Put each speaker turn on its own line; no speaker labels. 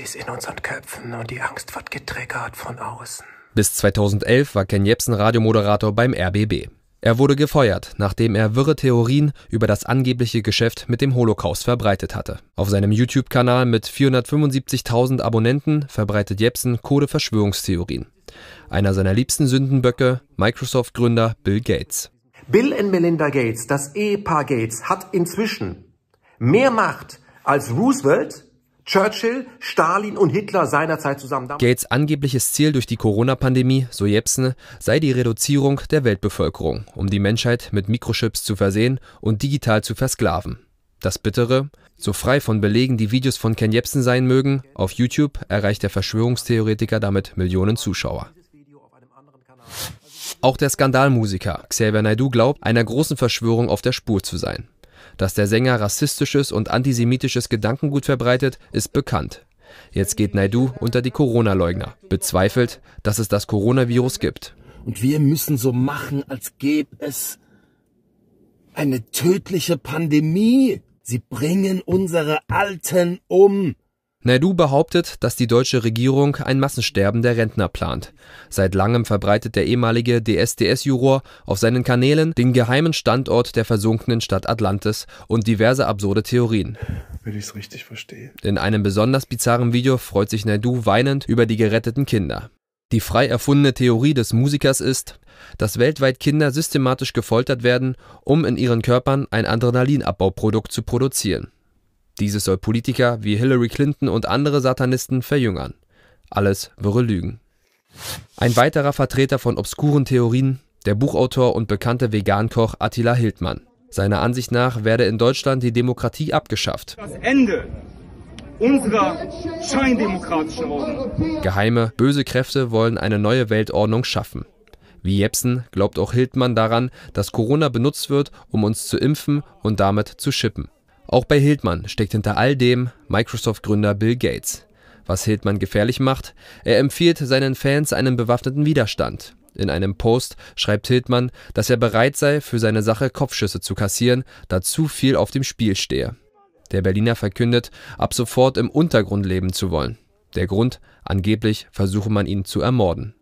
ist dies in unseren Köpfen und die Angst wird getriggert von außen. Bis 2011 war Ken Jebsen Radiomoderator beim RBB. Er wurde gefeuert, nachdem er wirre Theorien über das angebliche Geschäft mit dem Holocaust verbreitet hatte. Auf seinem YouTube-Kanal mit 475.000 Abonnenten verbreitet Jepsen Code Verschwörungstheorien. Einer seiner liebsten Sündenböcke, Microsoft-Gründer Bill Gates. Bill und Melinda Gates, das Ehepaar Gates, hat inzwischen mehr Macht als Roosevelt, Churchill, Stalin und Hitler seinerzeit zusammen. Gates angebliches Ziel durch die Corona-Pandemie, so Jepsen, sei die Reduzierung der Weltbevölkerung, um die Menschheit mit Mikrochips zu versehen und digital zu versklaven. Das Bittere, so frei von Belegen die Videos von Ken Jepsen sein mögen, auf YouTube erreicht der Verschwörungstheoretiker damit Millionen Zuschauer. Auch der Skandalmusiker Xavier Naidu glaubt, einer großen Verschwörung auf der Spur zu sein. Dass der Sänger rassistisches und antisemitisches Gedankengut verbreitet, ist bekannt. Jetzt geht Naidu unter die Corona-Leugner, bezweifelt, dass es das Coronavirus gibt. Und wir müssen so machen, als gäbe es eine tödliche Pandemie. Sie bringen unsere Alten um. Naidu behauptet, dass die deutsche Regierung ein Massensterben der Rentner plant. Seit langem verbreitet der ehemalige DSDS-Juror auf seinen Kanälen den geheimen Standort der versunkenen Stadt Atlantis und diverse absurde Theorien. Wenn ich es richtig verstehe. In einem besonders bizarren Video freut sich Naidu weinend über die geretteten Kinder. Die frei erfundene Theorie des Musikers ist, dass weltweit Kinder systematisch gefoltert werden, um in ihren Körpern ein Adrenalinabbauprodukt zu produzieren. Dieses soll Politiker wie Hillary Clinton und andere Satanisten verjüngern. Alles wirre Lügen. Ein weiterer Vertreter von obskuren Theorien, der Buchautor und bekannte Vegankoch Attila Hildmann. Seiner Ansicht nach werde in Deutschland die Demokratie abgeschafft. Das Ende unserer scheindemokratischen Ordnung. Geheime, böse Kräfte wollen eine neue Weltordnung schaffen. Wie Jepsen glaubt auch Hildmann daran, dass Corona benutzt wird, um uns zu impfen und damit zu schippen. Auch bei Hildmann steckt hinter all dem Microsoft-Gründer Bill Gates. Was Hildmann gefährlich macht, er empfiehlt seinen Fans einen bewaffneten Widerstand. In einem Post schreibt Hildmann, dass er bereit sei, für seine Sache Kopfschüsse zu kassieren, da zu viel auf dem Spiel stehe. Der Berliner verkündet, ab sofort im Untergrund leben zu wollen. Der Grund, angeblich versuche man ihn zu ermorden